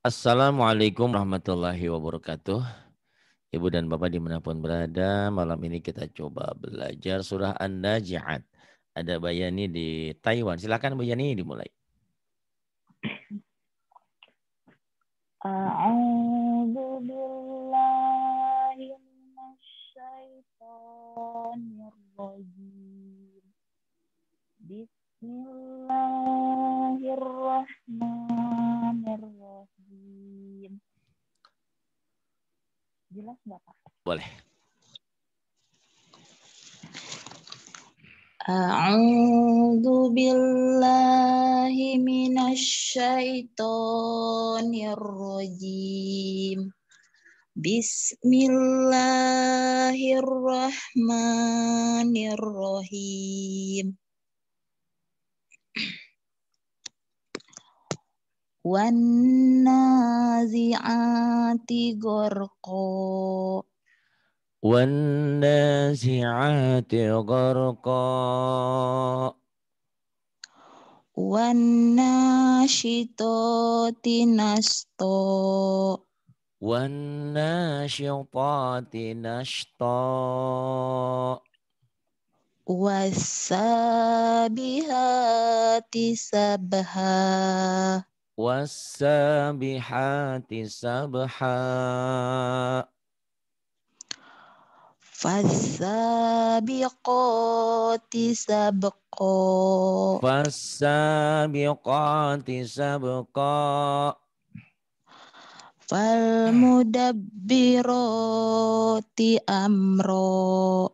Assalamualaikum warahmatullahi wabarakatuh. Ibu dan Bapak dimanapun berada, malam ini kita coba belajar surah Anda najiat Ada Bayani di Taiwan. Silakan Bayani dimulai. Bismillahirrahmanirrahim. jelas nggak Pak? Boleh. أعوذ بالله من الشيطان الرجيم بسم والنازعات غرقا والنازعات غرقا والناشطات نشطا والناشطات نشطا والسابحات سبها wasabihati sabha Fasabiqati sabqa Fasabiqati sabqa Falmudabbirati amra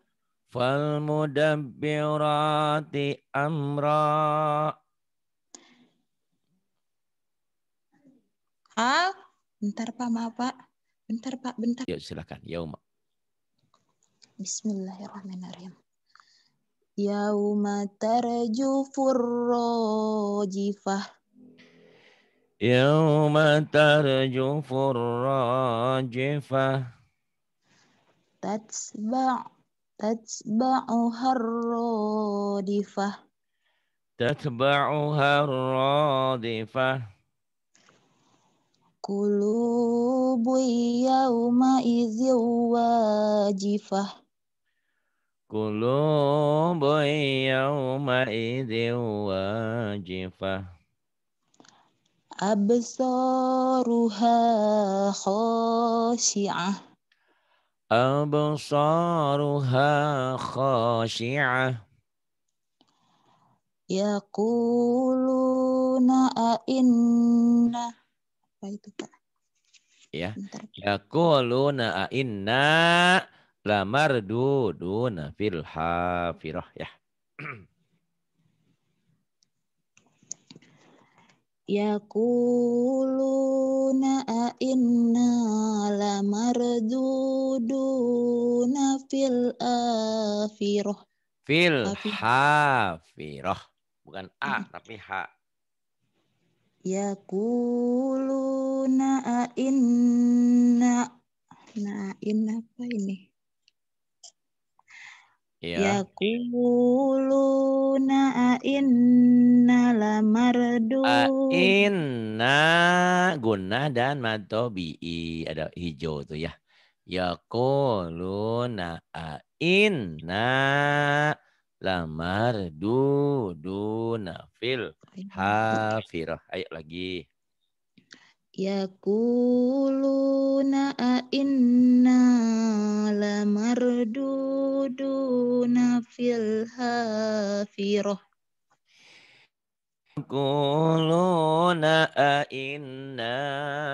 Falmudabbirati amra al bentar Pak maaf Pak bentar Pak bentar ya silakan Umar. Bismillahirrahmanirrahim Yauma tarjufur rajifah Yauma tarjufur rajifah Tatsba' tatsba'u الرادفة Tatsba'u الرادفة Kulubu yawma idhi wajifah. Kulubu yawma idhi wajifah. Absaruha khashi'ah. Absaruha khashi'ah. Yakuluna a'inna apa itu Pak? Ya. Yaquluna inna lamarduduna fil hafirah ya. Yaquluna inna lamarduduna fil afirah. Fil hafirah. Bukan A tapi H. Yakuluna inna nah inna apa ini? Ya. Yakuluna inna lamardu. Inna guna dan matobi Ada hijau tuh ya. Yakuluna inna lamar du duna fil hafirah. Ayo lagi. Yakuluna inna lamarduduna fil hafirah. Kuluna inna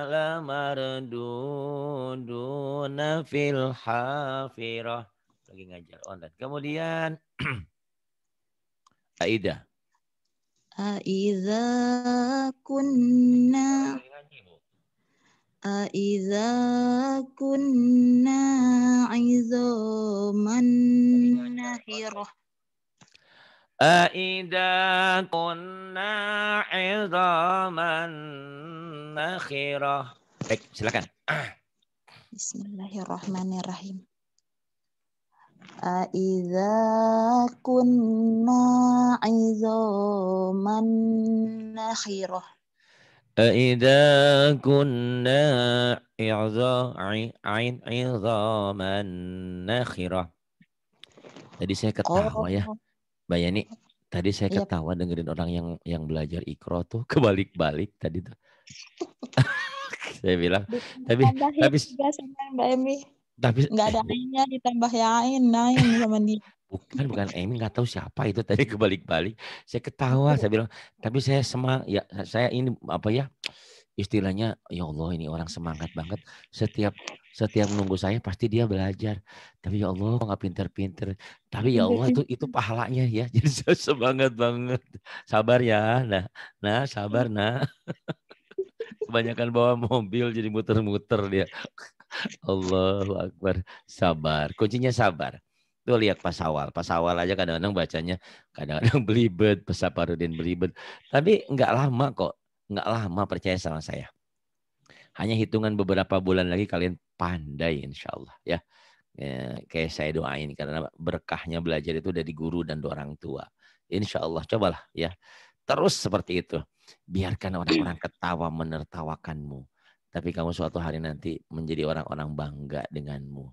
lamarduduna fil hafirah. Lagi ngajar online. Kemudian Aida. Aida kunna Aida kunna izoman nahirah. Aida kunna izoman Nahirah. Baik, silakan. Bismillahirrahmanirrahim kunna كُنَّا عِظَامًا نَخِرَةً kunna كُنَّا عِظَامًا nakhirah Tadi saya ketawa ya. oh. ya. Bayani, tadi saya iya. ketawa yep. dengerin orang yang yang belajar ikro tuh kebalik-balik tadi tuh. saya bilang, tapi tapi Mbak Emi. Tapi nggak ada ainnya ditambah ya ain, ain sama dia. Bukan bukan Emi nggak tahu siapa itu tadi kebalik-balik. Saya ketawa, iya. saya bilang, tapi saya semang ya saya ini apa ya istilahnya ya Allah ini orang semangat banget setiap setiap nunggu saya pasti dia belajar tapi ya Allah nggak pinter-pinter tapi ya Allah itu itu pahalanya ya jadi saya semangat banget sabar ya nah nah sabar nah kebanyakan bawa mobil jadi muter-muter dia Allahu Akbar. Sabar. Kuncinya sabar. Tuh lihat pas awal, pas awal aja kadang-kadang bacanya kadang-kadang belibet. Pesaparudin Saparudin belibet. Tapi nggak lama kok. Nggak lama percaya sama saya. Hanya hitungan beberapa bulan lagi kalian pandai insya Allah. Ya. ya kayak saya doain. Karena berkahnya belajar itu dari guru dan orang tua. Insya Allah. Cobalah ya. Terus seperti itu. Biarkan orang-orang ketawa menertawakanmu tapi kamu suatu hari nanti menjadi orang-orang bangga denganmu.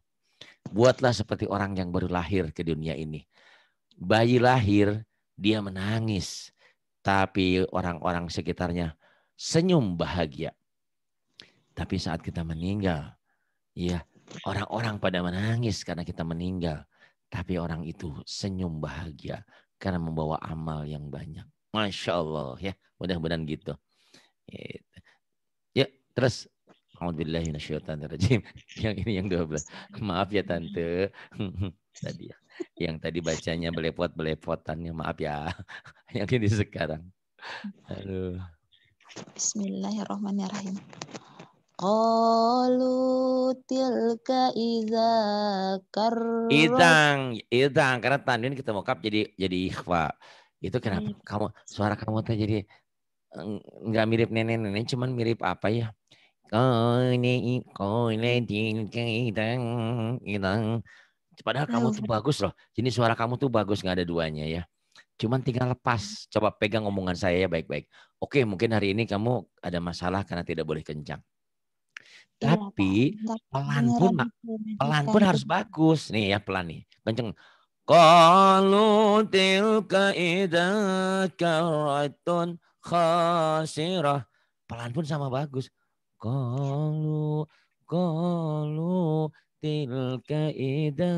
Buatlah seperti orang yang baru lahir ke dunia ini. Bayi lahir, dia menangis. Tapi orang-orang sekitarnya senyum bahagia. Tapi saat kita meninggal, ya orang-orang pada menangis karena kita meninggal. Tapi orang itu senyum bahagia karena membawa amal yang banyak. Masya Allah ya, mudah-mudahan gitu. Iya. Terus Alhamdulillahirrahmanirrahim. Ya, yang ini yang 12. Maaf ya Tante. tadi ya. Yang tadi bacanya belepot-belepotannya. Maaf ya. Yang ini sekarang. Aduh. Bismillahirrahmanirrahim. Qalu tilka iza kar. Itang, itang. Karena tanwin kita jadi jadi ikhfa. Itu kenapa hmm. kamu suara kamu tadi jadi eh, nggak mirip nenek-nenek cuman mirip apa ya? idang idang. Padahal iya, kamu tuh bagus loh. Jadi suara kamu tuh bagus nggak ada duanya ya. Cuman tinggal lepas. Coba pegang omongan saya ya baik-baik. Oke mungkin hari ini kamu ada masalah karena tidak boleh kencang. Iya, Tapi pelan pun ya, pelan pun harus bagus nih ya pelan nih. Kenceng. Kalau tilka idza itu khasirah. Pelan pun sama bagus. Qalu qalu tilka ida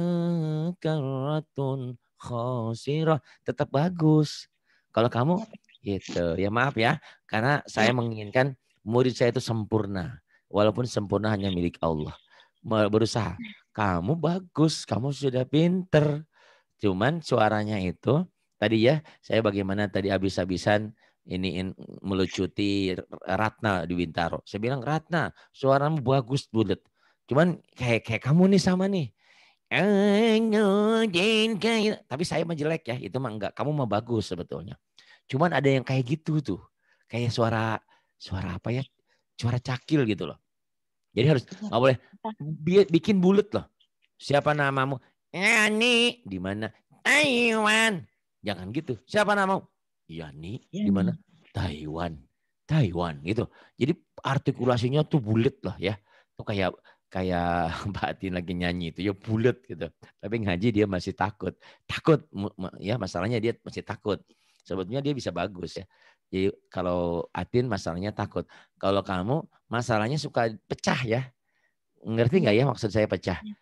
karatun khosirah. Tetap bagus. Kalau kamu gitu. Ya maaf ya, karena saya ya. menginginkan murid saya itu sempurna. Walaupun sempurna hanya milik Allah. Berusaha. Kamu bagus, kamu sudah pinter. Cuman suaranya itu tadi ya, saya bagaimana tadi habis-habisan iniin melucuti Ratna di Bintaro. Saya bilang Ratna, suaramu bagus bulat. Cuman kayak kayak kamu nih sama nih. Gitu. Tapi saya mah jelek ya, itu mah enggak. Kamu mah bagus sebetulnya. Cuman ada yang kayak gitu tuh. Kayak suara suara apa ya? Suara cakil gitu loh. Jadi harus iya. nggak boleh bikin bulat loh. Siapa namamu? Ani di mana? Taiwan. Jangan gitu. Siapa namamu? Yani, yani. di mana? Taiwan. Taiwan gitu. Jadi artikulasinya tuh bulat lah ya. Tuh kayak kayak Mbak lagi nyanyi itu ya bulat gitu. Tapi ngaji dia masih takut. Takut ya masalahnya dia masih takut. Sebetulnya dia bisa bagus ya. Jadi kalau Atin masalahnya takut. Kalau kamu masalahnya suka pecah ya. Ngerti iya. nggak ya maksud saya pecah? Iya.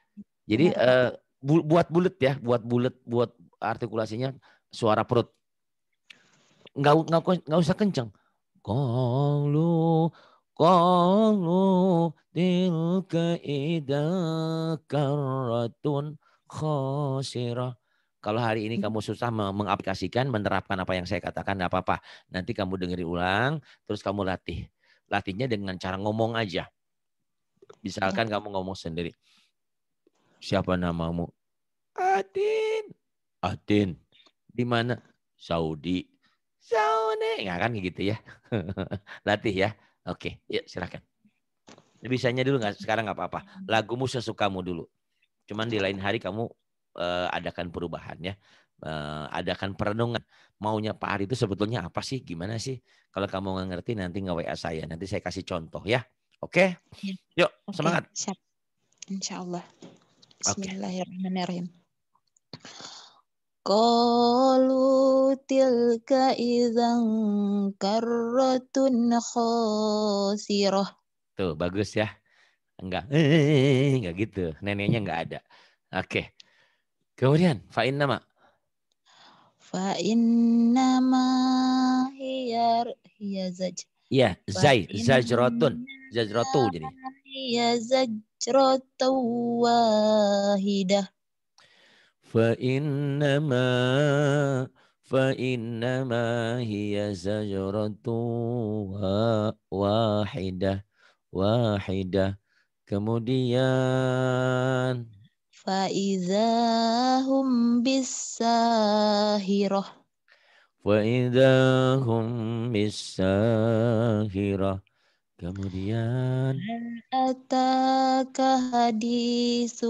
Jadi uh, bu buat bulat ya, buat bulat buat artikulasinya suara perut nggak nggak nggak usah kenceng. Kalu kalu tilka karatun khasirah. Kalau hari ini kamu susah mengaplikasikan, menerapkan apa yang saya katakan, nggak apa-apa. Nanti kamu dengerin ulang, terus kamu latih. Latihnya dengan cara ngomong aja. Misalkan kamu ngomong sendiri. Siapa namamu? Atin. Atin. Di mana? Saudi. Sone. Ya kan gitu ya. Latih ya. Oke, yuk silakan. Bisanya dulu nggak sekarang nggak apa-apa. Lagumu sesukamu dulu. Cuman di lain hari kamu uh, adakan perubahan ya. Uh, adakan perenungan maunya Pak Ari itu sebetulnya apa sih gimana sih kalau kamu nggak ngerti nanti nggak WA saya nanti saya kasih contoh ya oke okay? Iya. yuk okay. semangat Insya Allah Bismillahirrahmanirrahim okay. Qalu tilka idzan karratun khasirah. Tuh, bagus ya. Enggak, eh, enggak gitu. Neneknya enggak ada. Oke. Okay. Kemudian, fa'in nama. Fa'in nama hiyar hiya zaj. Iya, zai, zajratun. Zajratu jadi. Hiya zajratu wahidah. فإنما فإنما هي زجرة واحدة واحدة kemudian فإذاهم بالساهرة فإذاهم بالساهرة kemudian أتاك حديث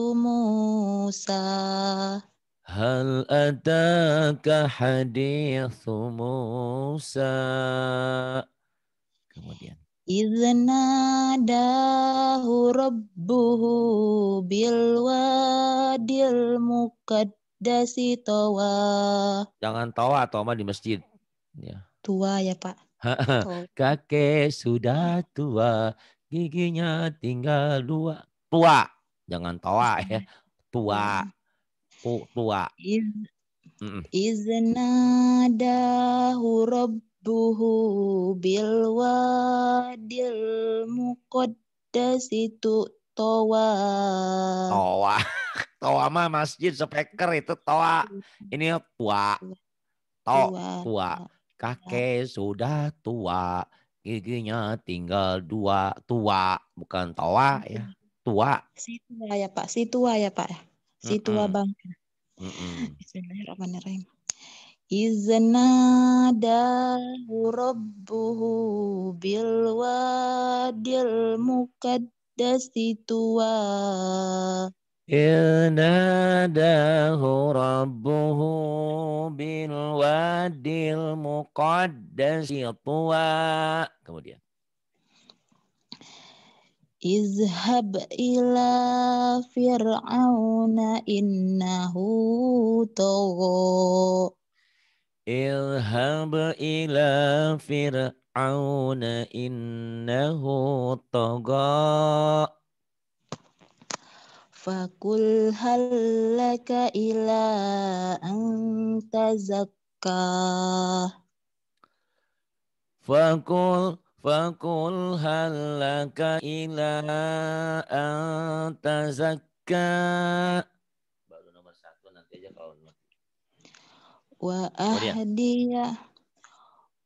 Hal ataka حديث Musa? kemudian Iznadahu rabbuhu bilwadil mukaddasi towa jangan tawa atau di masjid ya tua ya pak kakek sudah tua giginya tinggal dua tua jangan tawa ya tua tua. Iz, mm -mm. Iznadahu rabbuhu bil wadil muqaddasi tu towa. Towa. toa mah masjid speaker itu toa. Ini tua. To, tua. Kakek sudah tua. Giginya tinggal dua. Tua. Bukan toa ya. Tua. Si tua ya Pak. Si tua ya Pak si tua -mm. Bismillahirrahmanirrahim. Iznadahu rabbuhu bil wadil Izna tuwa. إناداه bil wadil المقدس tua. kemudian Izhab ila fir'auna innahu tagha. Izhab ila fir'auna innahu tagha. Fakul hal halaka ila antazakka. Fakul Fakul هل لك إلى أن baru nomor satu nanti aja kalau wa ahdiya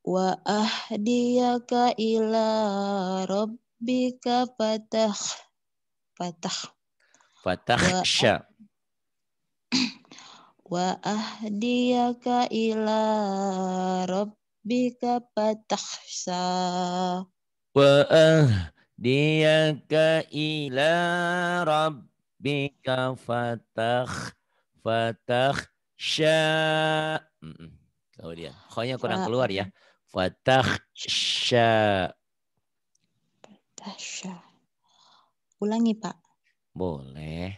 wa ahdiyaka ila rabbika fatah fatah fatahsha wa ahdiyaka ila rabbika rabbika fatahsha wa ahdiyaka ila rabbika fatah fatah sya kau dia khonya kurang keluar ya fatah sya fatah sya ulangi pak boleh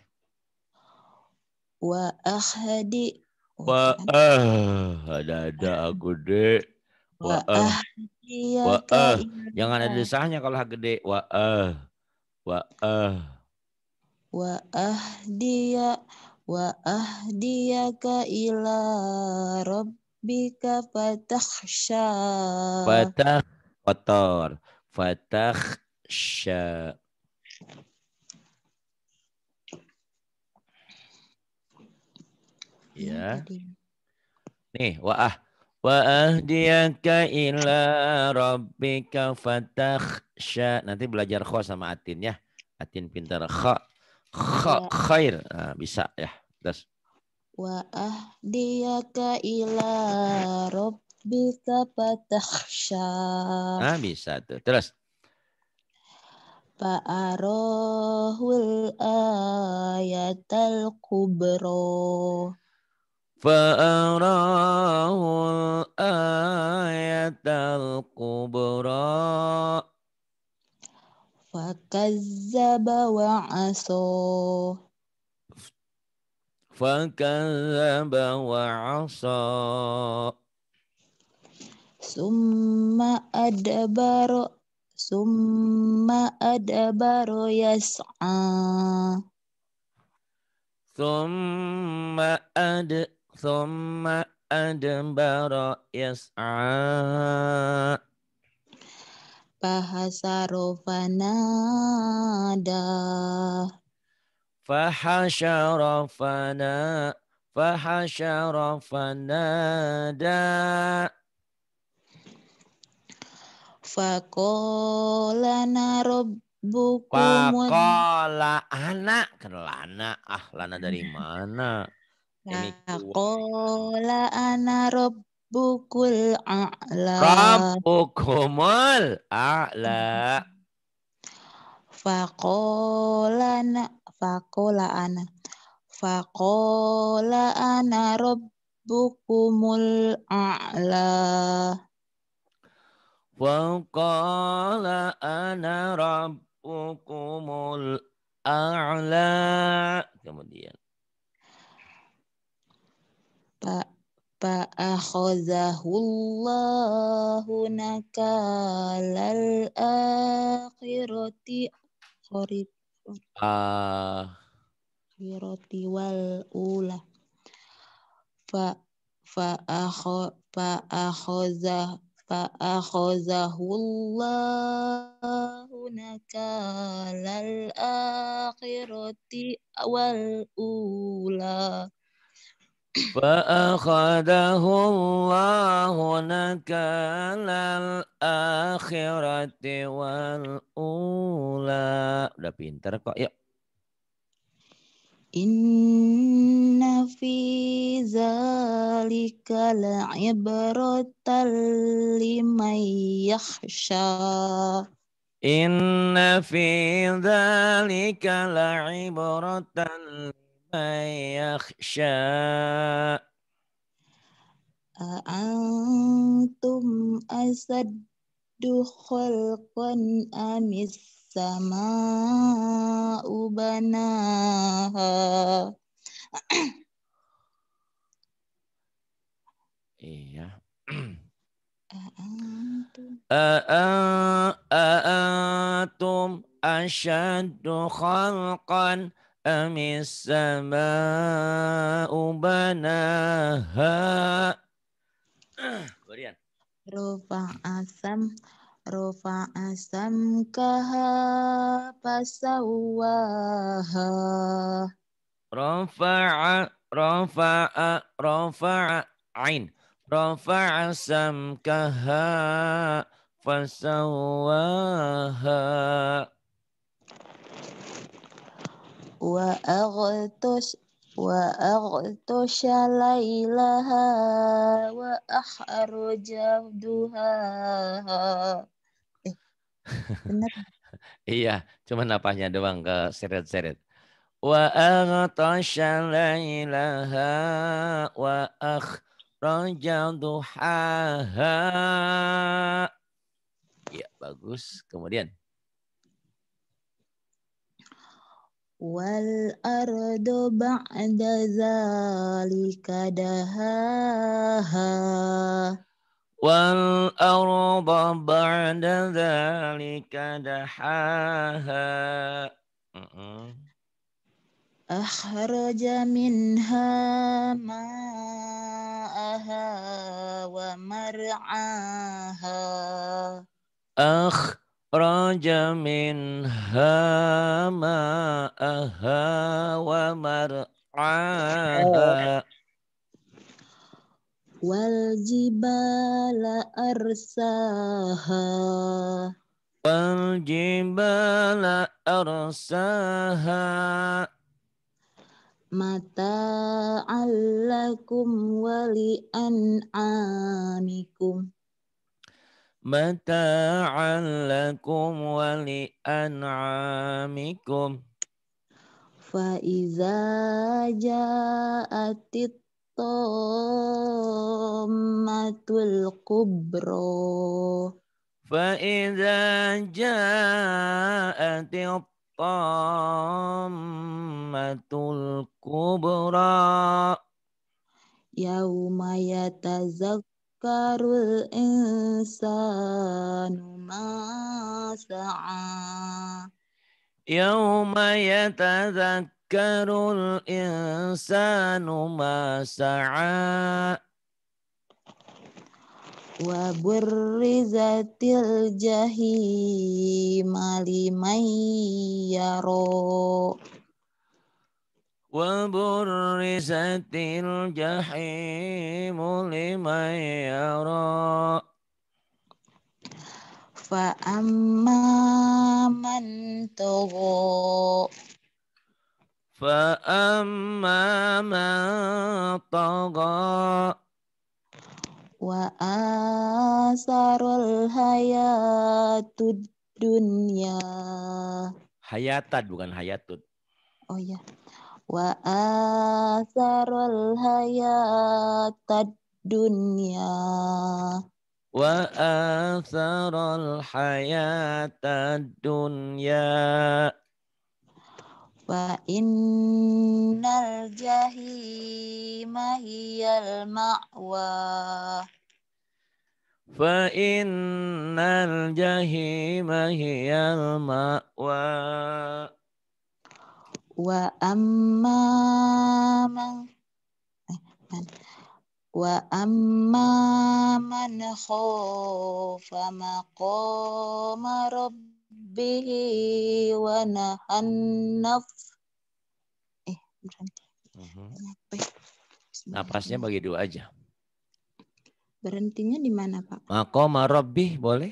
wa ahdi wa ah ada ada aku dek Wa ah. Jangan ada desahnya kalau ha gede. Wa ah. Eh. Wa ah. Eh. Wa ah eh, dia wa ila rabbika fatakhsha. Fatah kotor. Fatakhsha. Ya. Nih, wa'ah. Ah. Wa'ahdiyaka ila rabbika sya. Nanti belajar kho sama atin ya. Atin pintar. Kha. Kha. Iya. Khair. Nah, bisa ya. Terus. Wa'ahdiyaka ila rabbika sya. Nah, bisa tuh. Terus. Fa'arahul ayatal kubro. فأراه الآية الكبرى فكذب وعصى فكذب وعصى ثم أدبر ثم أدبر يسعى ثم أدبر Soma adem baro esa, fahasa rofana da, fahasa rofana, fahasa rofana da, fakola na rob buku. Fakola anak kenal anak ah lana dari mana? Kola ana rabbukul a'la. Rabbukumul a'la. Fakolana fakola ana. Fakola ana rabbukumul a'la. وقال أنا ربكم الأعلى kemudian فأخذه الله نكال الآخرة الآخرة والأولى فأخذه فأخذه الله نكال الآخرة والأولى فأخذه الله نكال الآخرة والأولى Udah pinter kok, إن في ذلك لعبرة لمن يخشى إن في ذلك لعبرة لمن يخشى أأنتم أشد خلقا أم السماء بناها Iya. أأنتم أشد خلقا أم السماء بناها Rufa asam Rufa asam kaha pasawaha Rafa'a Rafa'a Rafa'a Ain Rafa'a samkaha وأغطش وأغطش ليلها وأخرج ضحاها eh, benar iya cuma napasnya doang ke seret-seret wa aghtasha lailaha wa akhraja duhaha ya bagus kemudian والأرض بعد ذلك دهاها والأرض بعد ذلك دحاها أخرج منها ماءها ومرعاها أخ akhraja min hama aha wa mar'a wal jibala arsaha wal jibala arsaha mata allakum wali an'amikum Mata ala kum wali anamiko faiza ja atito kubro faiza ja ati opa matul kubro ya umaya yadhakkaru insanu ma sa'a. Yawma yatadhakkarul insanu ma sa'a. Wa burrizatil jahimali liman وبرزت الجحيم لمن يرى فأما من طغى فأما من طغى وآثر الحياة الدنيا Hayatan bukan hayatun. Oh ya. yeah wa atharul hayat dunya wa atharul hayat dunya wa innal jahima hiyal ma'wa fa innal jahima hiyal ma'wa wa amma eh, man wa amma man khafa maqama rabbih wa nahan eh berhenti uh-huh. Mhm. Ya? napasnya bagi dua aja berhentinya di mana pak maqama rabbih boleh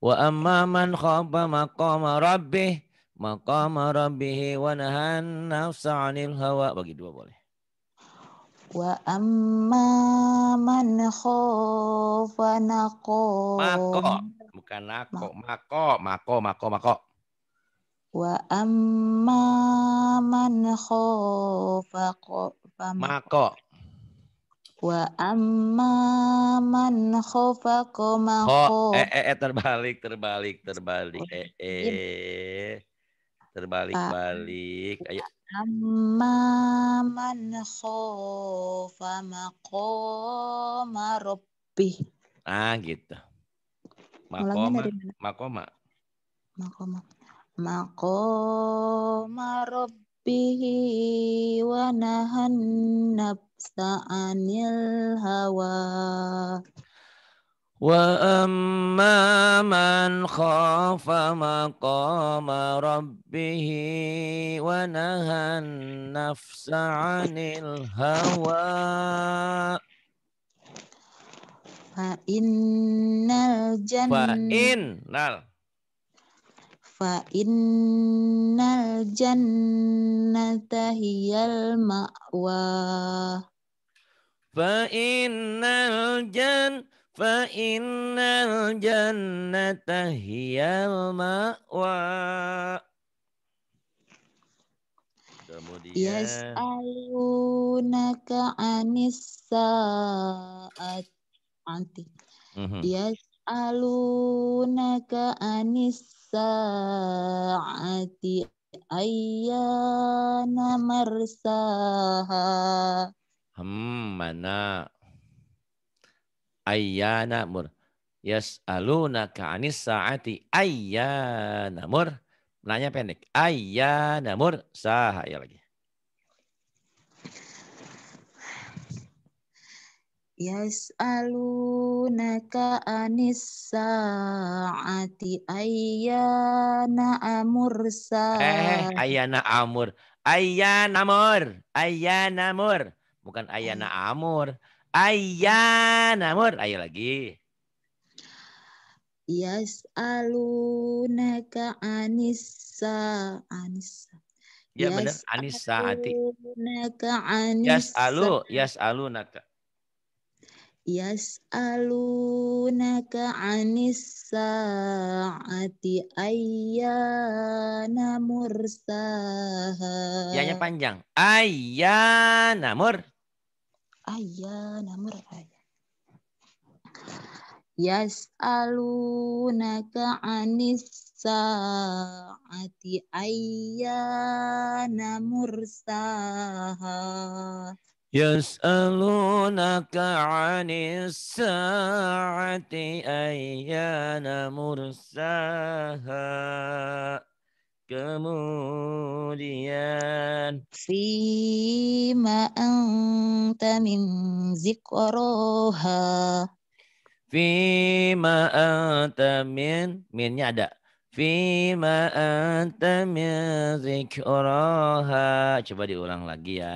wa amma man khafa maqama rabbih maqama rabbihi wa nahan nafsa 'anil hawa bagi dua boleh wa amma man khafa naqo mako bukan nako mako mako mako mako wa amma man khafa mako wa amma man khafa mako eh, eh eh terbalik terbalik terbalik eh eh terbalik-balik ayo amma man khofa maqama rabbi. ah gitu Maqama. Maqama. Maqama. Maqama rabbi wa nahan nafsa anil hawa وأما من خاف مقام ربه ونهى النفس عن الهوى فإن الجنة فإن الجنة هي المأوى فإن الجنة Fa فإن الجنة هي المأوى Kemudian Yas'alunaka anis saati. Yas'alunaka anis saati ayyana marsaha. Hmm, mana? ayyana mur. Yas'alunaka 'anis sa'ati ayyana mur. Nanya pendek. Ayyana mur sah ya lagi. Yas'alunaka anis sa'ati ayyana amur sa. Eh, eh, eh ayyana amur. Ayyana mur Ayyana mur Bukan ayyana amur. Aya Namur, ayo lagi. Yas'alunaka anissa anissa. Ya yes, benar anissa ati. Yas'alu yas'alunaka. Yas'alunaka anissa ati ayana mursaha. Yanya panjang. ayana mursaha ayyana mur'aya yas'alunaka 'anis saati ayyana mursaha yas'alunaka 'anis saati namur saha kemudian Fima anta min zikroha Fima anta min Minnya ada Fima anta min zikroha Coba diulang lagi ya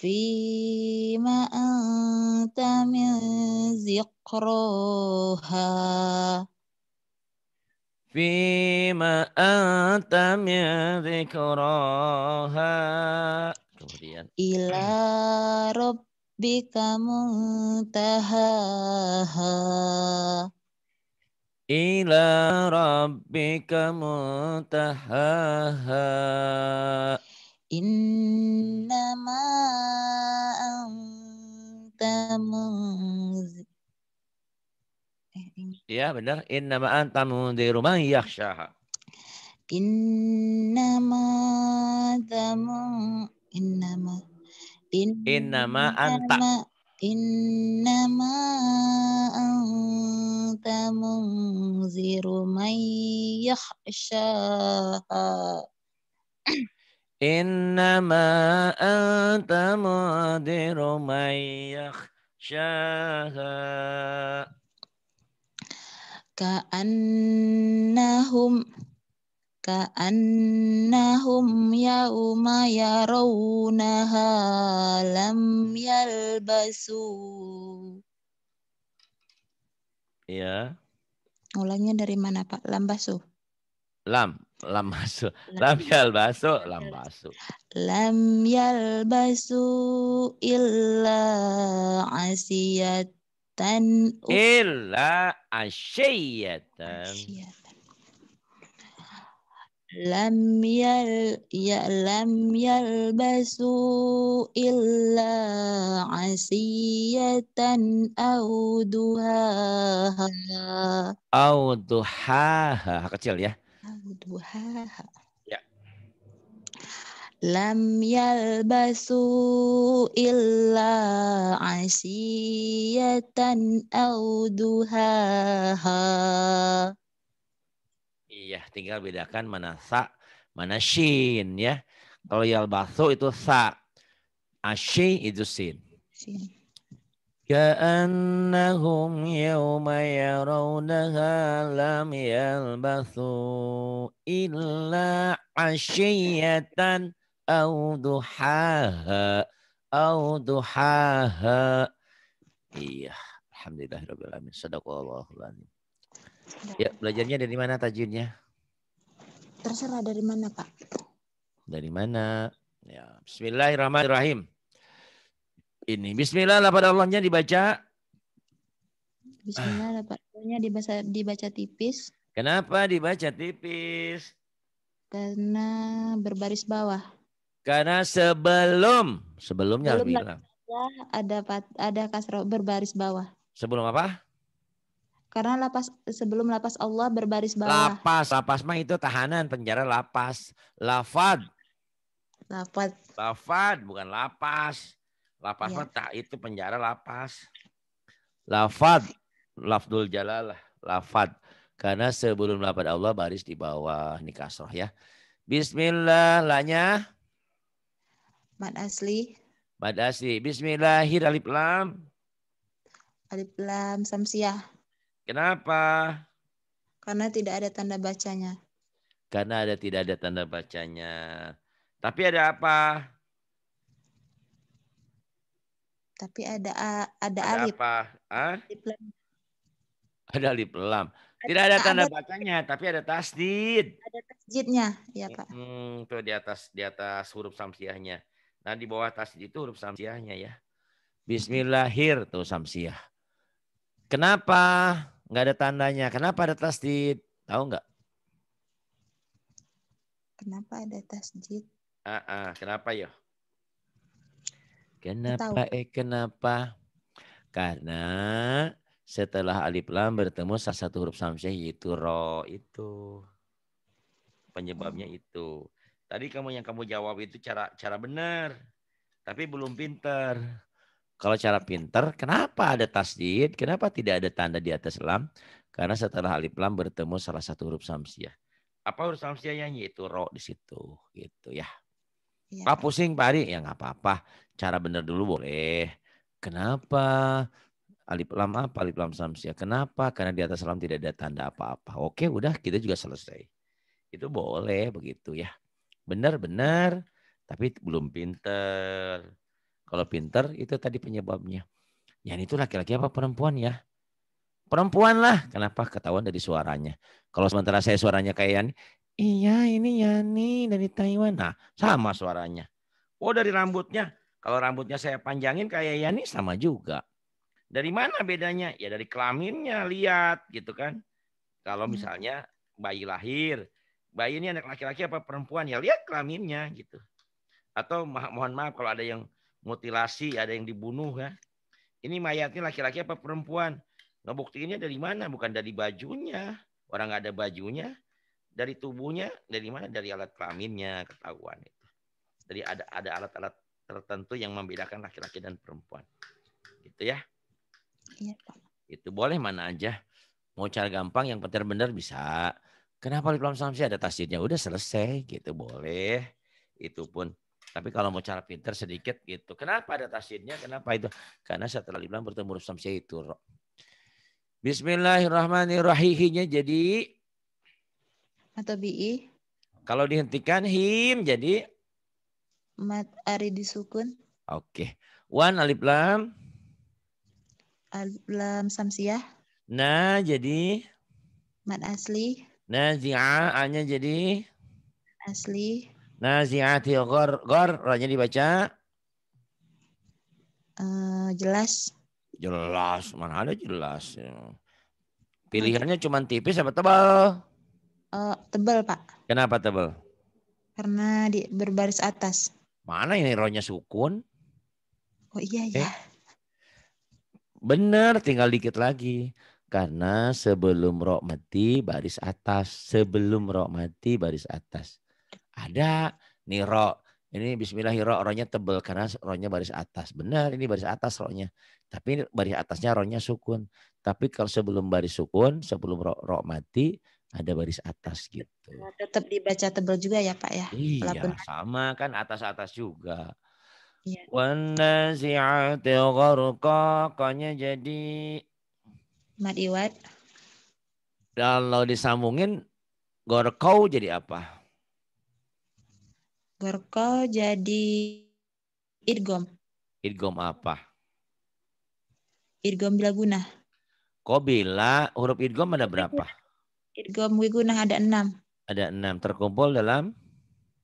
Fima anta min zikroha Bima anta min Kemudian. Ila rabbika muntahaha. Ila rabbika muntahaha. Innama anta munz Ya benar. Innama anta mundiru man yakhshaha. Innama tamu innama in, innama anta innama anta munziru man yakhshaha. Innama anta mundiru man yakhshaha. Ka'annahum Ka'annahum yauma yarawnaha lam yalbasu. Iya. Ulangnya dari mana Pak? Lam basu. Lam, lam basu. Lam basu, lam basu. Lam basu illa asiyat tan illa asyiyatan lam yal ya lam yalbasu illa asiyatan au duhaha kecil ya au lam yalbasu illa asiyatan au Iya, tinggal bedakan mana sa, mana shin ya. Kalau yalbasu itu sa, ashi itu sin. sin. كأنهم يوم lam لم يلبثوا illa asyiyatan au duhaha au duhaha iya alhamdulillahirabbil alamin sadaqallahul azim ya belajarnya dari mana tajwidnya terserah dari mana pak dari mana ya bismillahirrahmanirrahim ini bismillah pada Allahnya dibaca bismillah pada Allahnya dibaca dibaca tipis kenapa dibaca tipis karena berbaris bawah karena sebelum sebelumnya sebelum bilang. Ada ada kasro berbaris bawah. Sebelum apa? Karena lapas sebelum lapas Allah berbaris bawah. Lapas, lapas mah itu tahanan penjara lapas. Lafad. Lafad. Lafad bukan lapas. Lapas ya. mah itu penjara lapas. Lafad. Lafdul jalalah. Lafad. Karena sebelum lapas Allah baris di bawah. Ini kasroh ya. Bismillah. Lanya. Mad asli. Mad asli. Bismillahirrahmanirrahim. alif lam. Alif lam samsiah. Kenapa? Karena tidak ada tanda bacanya. Karena ada tidak ada tanda bacanya. Tapi ada apa? Tapi ada ada, ada alif. Apa? Hah? Alif lam. Ada alif lam. Tidak ada, tanda bacanya, tapi ada tasdid. Ada tasdidnya, ya Pak. Hmm, tuh di atas di atas huruf samsiahnya. Nah di bawah tasdid itu huruf samsiahnya ya. Bismillahir tuh samsiah. Kenapa nggak ada tandanya? Kenapa ada tasdid? Tahu nggak? Kenapa ada tasdid? Ah, ah kenapa yo? Ya? Kenapa? Tahu. Eh kenapa? Karena setelah alif lam bertemu salah satu huruf samsiah yaitu ro itu penyebabnya itu Tadi kamu yang kamu jawab itu cara cara benar, tapi belum pinter. Kalau cara pinter, kenapa ada tasdid? Kenapa tidak ada tanda di atas lam? Karena setelah alif lam bertemu salah satu huruf samsiah. Apa huruf yang Yaitu ro di situ, gitu ya. ya. pusing Pak Ari, ya nggak apa-apa. Cara benar dulu boleh. Kenapa? Alif lam apa? Alif lam samsiah. Kenapa? Karena di atas lam tidak ada tanda apa-apa. Oke, udah kita juga selesai. Itu boleh begitu ya. Benar-benar, tapi belum pinter. Kalau pinter, itu tadi penyebabnya. Yang itu laki-laki apa perempuan ya? Perempuan lah. Kenapa? Ketahuan dari suaranya. Kalau sementara saya suaranya kayak Yani, iya ini Yani dari Taiwan. Nah, sama suaranya. Oh dari rambutnya. Kalau rambutnya saya panjangin kayak Yani sama juga. Dari mana bedanya? Ya dari kelaminnya, lihat gitu kan. Kalau hmm. misalnya bayi lahir, bayi ini anak laki-laki apa perempuan ya lihat kelaminnya gitu atau mohon maaf kalau ada yang mutilasi ada yang dibunuh ya ini mayatnya laki-laki apa perempuan ngebuktiinnya nah, dari mana bukan dari bajunya orang nggak ada bajunya dari tubuhnya dari mana dari alat kelaminnya ketahuan itu jadi ada ada alat-alat tertentu yang membedakan laki-laki dan perempuan gitu ya iya, Pak. itu boleh mana aja mau cara gampang yang benar benar bisa Kenapa Lip Lam sih ada tasjidnya? Udah selesai gitu, boleh. Itu pun. Tapi kalau mau cara pinter sedikit gitu. Kenapa ada tasjidnya? Kenapa itu? Karena setelah Lip bertemu Rustam Syah itu. Bismillahirrahmanirrahimnya jadi atau bi. Kalau dihentikan him jadi mat ari disukun. Oke. Okay. Wan alif lam. Alif lam samsiah. Nah, jadi mat asli. Nazi'ah, A-nya jadi? Asli. Nazi'ati gor, gor, rohnya dibaca? Uh, jelas. Jelas, mana ada jelas. Ya. Pilihannya cuma tipis apa tebal? Uh, tebal, Pak. Kenapa tebal? Karena di berbaris atas. Mana ini ronya sukun? Oh iya iya. Eh, bener, tinggal dikit lagi. Karena sebelum roh mati baris atas, sebelum roh mati baris atas. Ada nih roh. Ini bismillahirrahmanirrahim rohnya tebel karena rohnya baris atas. Benar ini baris atas rohnya. Tapi baris atasnya rohnya sukun. Tapi kalau sebelum baris sukun, sebelum roh, roh mati, ada baris atas gitu. tetap dibaca tebel juga ya Pak ya? Iya Lapan. sama kan atas-atas juga. Iya. si'ati gharqa, jadi Mat Iwat. Kalau disambungin, Gorkau jadi apa? Gorkau jadi idgom. Idgom apa? Idgom bila guna. Kok bila huruf idgom ada berapa? Idgom wiguna ada enam. Ada enam. Terkumpul dalam?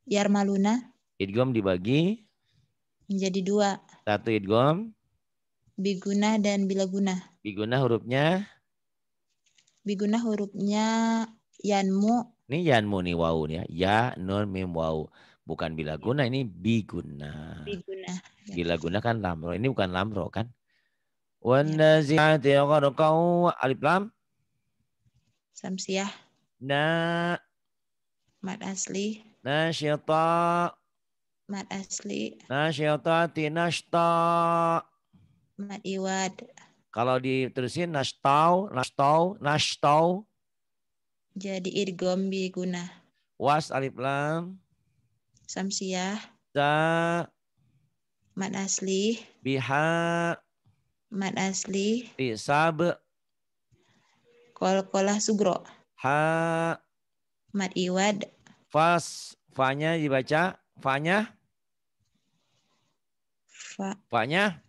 Yarmaluna. Idgom dibagi? Menjadi dua. Satu idgom? Biguna dan bila guna. Biguna hurufnya? Biguna hurufnya yanmu. Ini yanmu nih wau ya. Ya nun mim wau. Bukan bila guna ini biguna. Biguna. Ya. Bila guna kan lamro. Ini bukan lamro kan? wanda ya. Wanaziati kau alif lam. Samsiah. Na. Mat asli. syata. Mat asli. syata tinashta. Mat iwad. Kalau diterusin nashtau, nashtau, nashtau. Jadi irgom guna. Was alif lam. Samsiah. Za. Mat asli. Biha. Mat asli. Isab. Kol kolah sugro. Ha. Mat iwad. Fas. Fanya dibaca. Fanya. Fa. Fanya.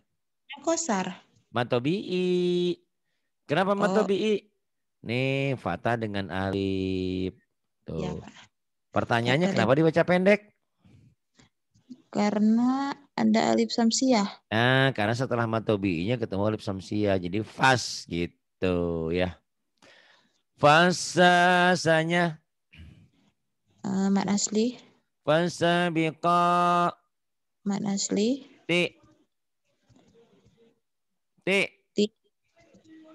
Kosar. Matobi'i. Kenapa oh. matobi'i? Nih, fatah dengan alif. Tuh. Ya, Pertanyaannya ya, kenapa dibaca pendek? Karena ada alif samsiah. Nah, karena setelah matobi'inya ketemu alif samsiah. Jadi fast gitu ya. Fasasanya. Uh, eh, mat asli. Fasabiqa. Mat asli. Ti. Tik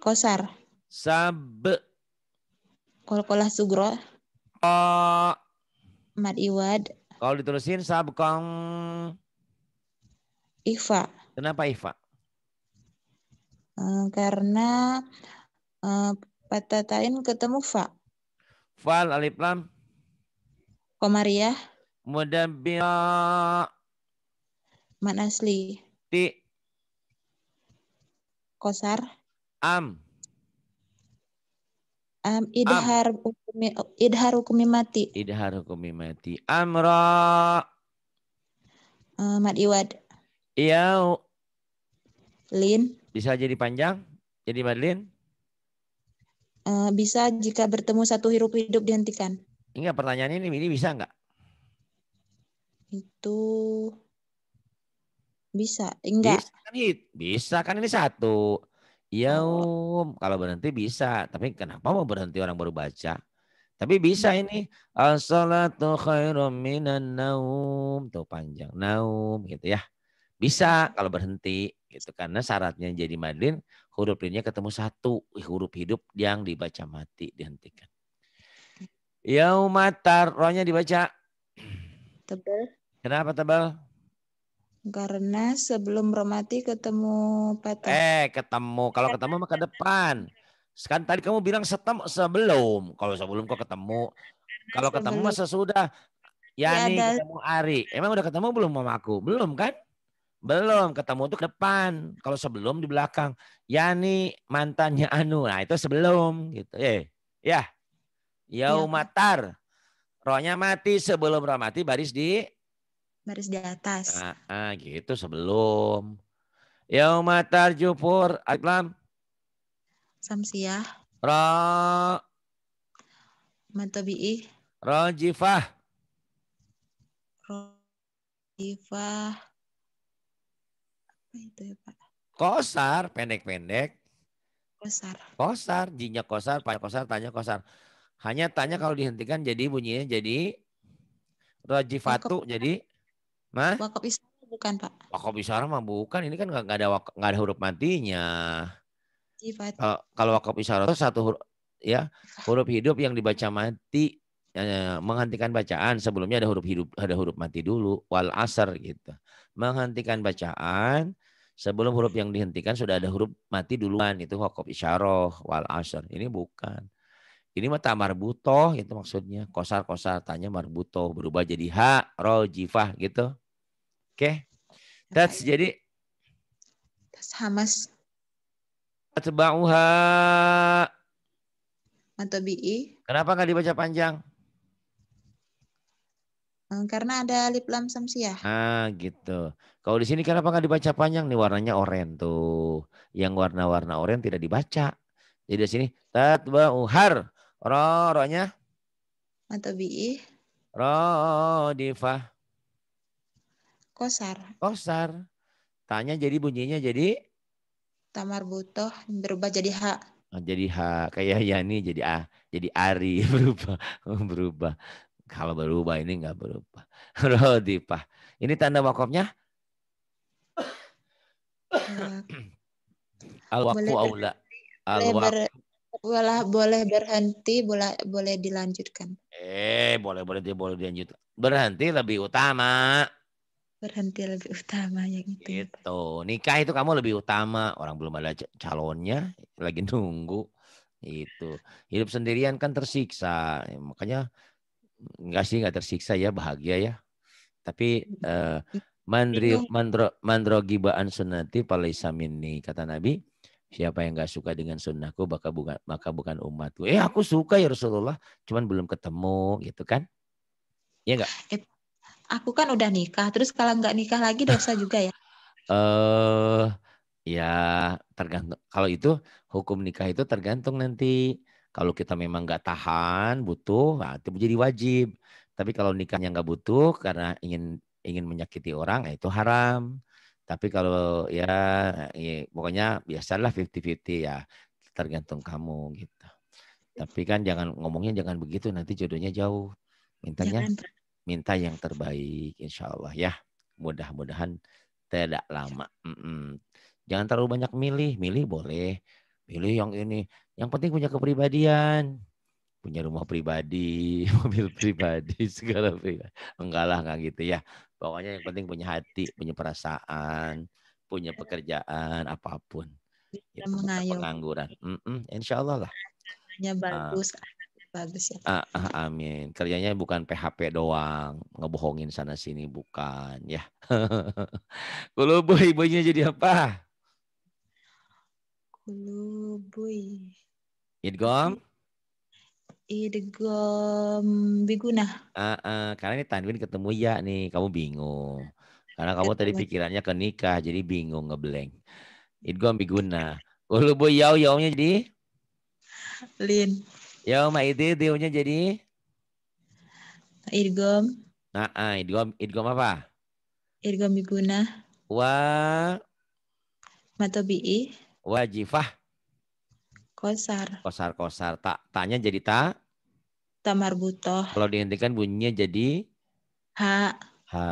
Kosar. Sab. Kolkolah sugro. Ko. Mad iwad. Kalau diterusin Sabekong Ifa. Kenapa Ifa? Eh, karena uh, eh, patatain ketemu fa. Fal alif lam. Komariah. Mudabbira. Man asli. Tik. Kosar. Am. Um, idhar am. hukumi idhar hukumi mati. Idhar hukumi mati. Amra. Uh, eh, mad iwad. Iya. Lin. Bisa jadi panjang? Jadi madlin? Uh, bisa jika bertemu satu hirup hidup dihentikan. ini pertanyaan ini ini bisa enggak? Itu bisa, enggak. Bisa kan, bisa, kan ini satu. Iya um, kalau berhenti bisa. Tapi kenapa mau berhenti orang baru baca? Tapi bisa nah. ini. Assalatu minan naum. Tuh panjang. Naum gitu ya. Bisa kalau berhenti gitu karena syaratnya jadi madin huruf linnya ketemu satu huruf hidup yang dibaca mati dihentikan. Yaumatar rohnya dibaca tebal. Kenapa tebal? Karena sebelum Romati ketemu Patah. Eh, ketemu. Kalau ketemu mah ke depan. Kan tadi kamu bilang setem, sebelum. Kalau sebelum kok ketemu. Kalau ketemu mah sesudah. Yani ya, ya ketemu Ari. Emang udah ketemu belum sama aku? Belum kan? Belum. Ketemu tuh ke depan. Kalau sebelum di belakang. Yani mantannya Anu. Nah itu sebelum gitu. Eh, ya. ya. Yaumatar. matar. Rohnya mati sebelum roh baris di baris di atas. Ah, ah gitu sebelum. Yauma matar jupur aklam. Samsiah. Ra. Matabi'i. Rajifah. Rajifah. Apa itu ya Pak? Kosar, pendek-pendek. Kosar. Kosar, jinya kosar, panjang kosar, tanya kosar. Hanya tanya kalau dihentikan jadi bunyinya jadi Rojifatu jadi Mah? Wakaf isyarah bukan pak? Wakaf isyarah mah bukan. Ini kan nggak ada nggak ada huruf matinya. Iya, kalau wakaf isyarah itu satu huruf ya huruf hidup yang dibaca mati ya, ya, menghentikan bacaan sebelumnya ada huruf hidup ada huruf mati dulu wal asar gitu menghentikan bacaan sebelum huruf yang dihentikan sudah ada huruf mati duluan itu wakaf isyarah wal asar ini bukan ini mah marbuto itu maksudnya. Kosar-kosar tanya marbuto berubah jadi ha, roh jifah gitu. Oke. Okay. That's jadi That's hamas. Atba'uha. bi Kenapa nggak dibaca panjang? Eh, karena ada lip lam samsiah. Ah gitu. Kalau di sini kenapa nggak dibaca panjang nih warnanya oranye tuh. Yang warna-warna oranye tidak dibaca. Jadi di sini Uhar. Ro, ro ronya? bi Ro, difah. Kosar. Kosar. Tanya jadi bunyinya jadi? Tamar butoh berubah jadi h ah, jadi h Kayak Yani jadi a ah, Jadi ari berubah. Oh, berubah. Kalau berubah ini nggak berubah. Ro, difah. Ini tanda wakofnya? Eh, Al-wakfu aula. Al-wakfu boleh boleh berhenti boleh boleh dilanjutkan eh boleh boleh dia boleh dilanjut berhenti lebih utama berhenti lebih utama ya gitu gitu nikah itu kamu lebih utama orang belum ada calonnya lagi nunggu itu hidup sendirian kan tersiksa makanya enggak sih enggak tersiksa ya bahagia ya tapi eh, iya. mandri iya. mandro mandro gibaan sunati palaisa samini kata nabi Siapa yang gak suka dengan sunnahku maka bukan maka bukan umatku. Eh aku suka ya Rasulullah, cuman belum ketemu gitu kan? Ya enggak? Aku kan udah nikah, terus kalau nggak nikah lagi dosa juga ya? Eh uh, ya tergantung. Kalau itu hukum nikah itu tergantung nanti kalau kita memang nggak tahan butuh, nah, itu menjadi wajib. Tapi kalau nikahnya nggak butuh karena ingin ingin menyakiti orang, nah, itu haram. Tapi kalau ya, ya pokoknya biasalah 50-50 ya tergantung kamu gitu. Tapi kan jangan ngomongnya jangan begitu nanti jodohnya jauh. Mintanya jangan. minta yang terbaik insya Allah ya. Mudah-mudahan tidak lama. Mm -mm. Jangan terlalu banyak milih, milih boleh. Milih yang ini. Yang penting punya kepribadian punya rumah pribadi, mobil pribadi, segala pribadi. Enggak lah, enggak gitu ya. Pokoknya yang penting punya hati, punya perasaan, punya pekerjaan apapun. Bisa pengangguran. Mm -mm, insya Allah lah. Kerjanya ah. bagus, uh, bagus ya. Uh, uh, amin. Kerjanya bukan PHP doang, ngebohongin sana sini bukan ya. Kulubui, ibunya jadi apa? Kulubui. Idgom? idegom biguna. Uh, uh, karena ini tanwin ketemu ya nih, kamu bingung. Karena kamu ketemu. tadi pikirannya ke nikah, jadi bingung ngebleng. biguna. Ulu bu yau yaunya jadi lin. Yau ma ide diunya jadi Idegom. Nah, uh, idegom idegom apa? Idegom biguna. Wa Matobi. Wajifah. Kosar. Kosar-kosar. Tak tanya jadi tak? Tamar butoh. Kalau dihentikan bunyinya jadi? Ha. Ha.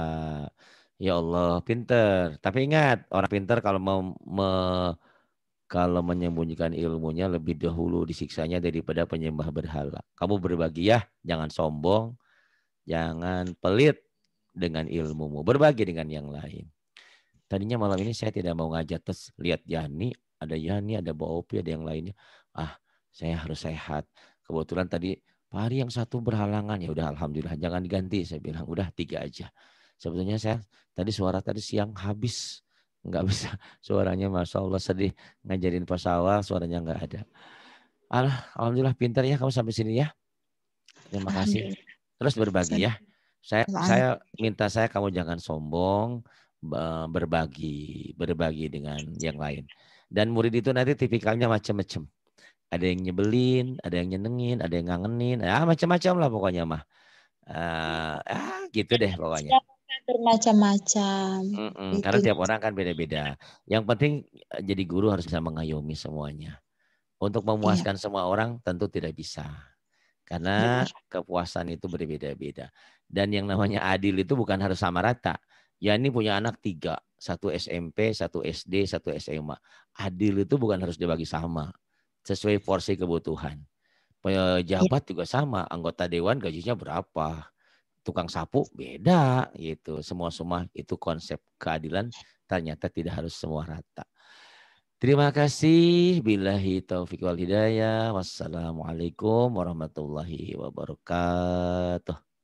Ya Allah, pinter. Tapi ingat, orang pinter kalau mau me, kalau menyembunyikan ilmunya lebih dahulu disiksanya daripada penyembah berhala. Kamu berbagi ya, jangan sombong, jangan pelit dengan ilmumu. Berbagi dengan yang lain. Tadinya malam ini saya tidak mau ngajak terus lihat Yani ada Yani, ada Bu Opi, ada yang lainnya. Ah, saya harus sehat. Kebetulan tadi hari yang satu berhalangan ya udah alhamdulillah jangan diganti saya bilang udah tiga aja. Sebetulnya saya tadi suara tadi siang habis nggak bisa suaranya masya Allah sedih ngajarin pas awal suaranya nggak ada. Alhamdulillah pintar ya kamu sampai sini ya. Terima kasih. Terus berbagi ya. Saya saya minta saya kamu jangan sombong berbagi berbagi dengan yang lain. Dan murid itu nanti tipikalnya macam-macam. Ada yang nyebelin, ada yang nyenengin, ada yang ngangenin, ya ah, macam-macam lah pokoknya mah. Uh, ah, gitu deh pokoknya. Bermacam-macam. gitu. Karena tiap orang kan beda-beda. Yang penting eh, jadi guru harus bisa mengayomi semuanya. Untuk memuaskan iya. semua orang tentu tidak bisa. Karena kepuasan itu berbeda-beda. Dan yang namanya adil itu bukan harus sama rata. Ya ini punya anak tiga, satu SMP, satu SD, satu SMA adil itu bukan harus dibagi sama sesuai porsi kebutuhan. Pejabat juga sama, anggota dewan gajinya berapa, tukang sapu beda gitu. Semua semua itu konsep keadilan ternyata tidak harus semua rata. Terima kasih. bila taufiq wal hidayah. Wassalamualaikum warahmatullahi wabarakatuh.